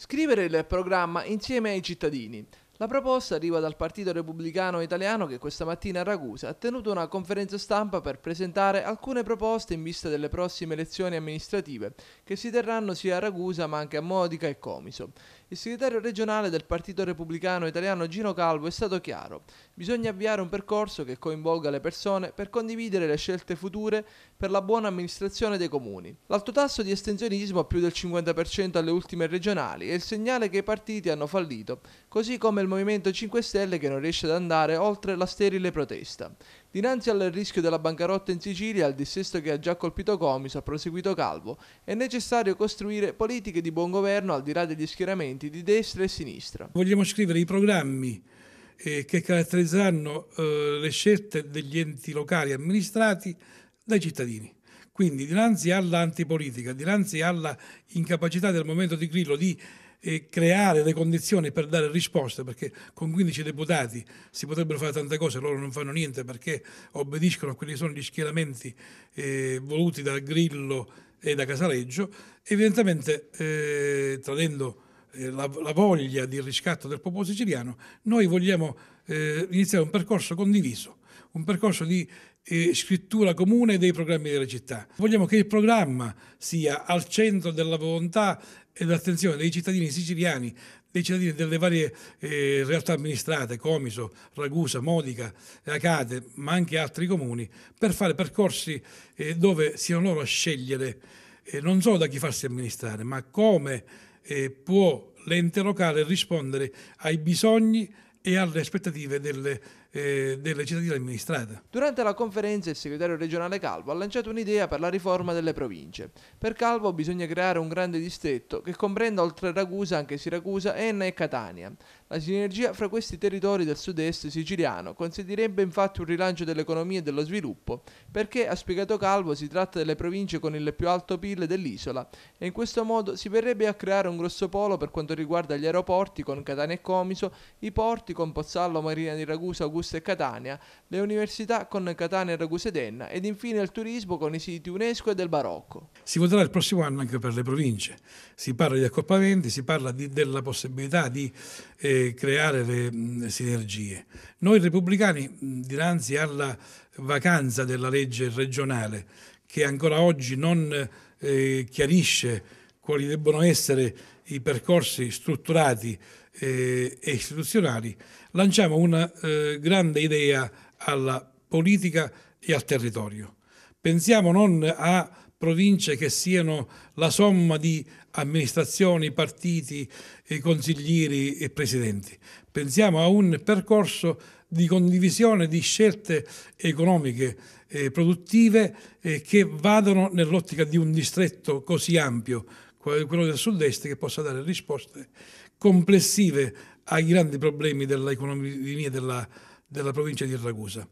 Scrivere il programma insieme ai cittadini, la proposta arriva dal Partito Repubblicano Italiano che questa mattina a Ragusa ha tenuto una conferenza stampa per presentare alcune proposte in vista delle prossime elezioni amministrative che si terranno sia a Ragusa ma anche a Modica e Comiso. Il segretario regionale del Partito Repubblicano Italiano Gino Calvo è stato chiaro. Bisogna avviare un percorso che coinvolga le persone per condividere le scelte future per la buona amministrazione dei comuni. L'alto tasso di estensionismo a più del 50% alle ultime regionali è il segnale che i partiti hanno fallito, così come il il Movimento 5 Stelle che non riesce ad andare oltre la sterile protesta. Dinanzi al rischio della bancarotta in Sicilia e al dissesto che ha già colpito Comiso, ha proseguito Calvo, è necessario costruire politiche di buon governo al di là degli schieramenti di destra e sinistra. Vogliamo scrivere i programmi eh, che caratterizzeranno eh, le scelte degli enti locali amministrati dai cittadini. Quindi dinanzi all'antipolitica, dinanzi alla incapacità del momento di Grillo di e creare le condizioni per dare risposte, perché con 15 deputati si potrebbero fare tante cose, loro non fanno niente perché obbediscono a quelli che sono gli schieramenti eh, voluti da Grillo e da Casaleggio, evidentemente eh, tradendo eh, la, la, voglia di riscatto del popolo siciliano, noi vogliamo eh, iniziare un percorso condiviso, un percorso di eh, scrittura comune dei programmi delle città. Vogliamo che il programma sia al centro della volontà ed attenzione dei cittadini siciliani, dei cittadini delle varie eh, realtà amministrate, Comiso, Ragusa, Modica, Acate, ma anche altri comuni, per fare percorsi eh, dove siano loro a scegliere eh, non solo da chi farsi amministrare, ma come eh, può l'ente locale rispondere ai bisogni e alle aspettative delle eh, delle cittadine amministrate. Durante la conferenza il segretario regionale Calvo ha lanciato un'idea per la riforma delle province. Per Calvo bisogna creare un grande distretto che comprenda oltre Ragusa anche Siracusa, Enna e Catania. La sinergia fra questi territori del sud-est siciliano consentirebbe infatti un rilancio dell'economia e dello sviluppo, perché, ha spiegato Calvo, si tratta delle province con il più alto PIL dell'isola e in questo modo si verrebbe a creare un grosso polo per quanto riguarda gli aeroporti con Catania e Comiso, i porti con Pozzallo, Marina di Ragusa, Augusto Ragusa e Catania, le università con Catania e Ragusa ed Enna ed infine il turismo con i siti UNESCO e del Barocco. Si voterà il prossimo anno anche per le province, si parla di accorpamenti, si parla di, della possibilità di eh, creare le mh, sinergie. Noi repubblicani, dinanzi alla vacanza della legge regionale, che ancora oggi non eh, chiarisce quali debbono essere i percorsi strutturati eh, e istituzionali, lanciamo una eh, grande idea alla politica e al territorio. Pensiamo non a province che siano la somma di amministrazioni, partiti, eh, consiglieri e presidenti. Pensiamo a un percorso di condivisione di scelte economiche e produttive che vadano nell'ottica di un distretto così ampio quello del sud-est, che possa dare risposte complessive ai grandi problemi dell'economia della, della provincia di Ragusa.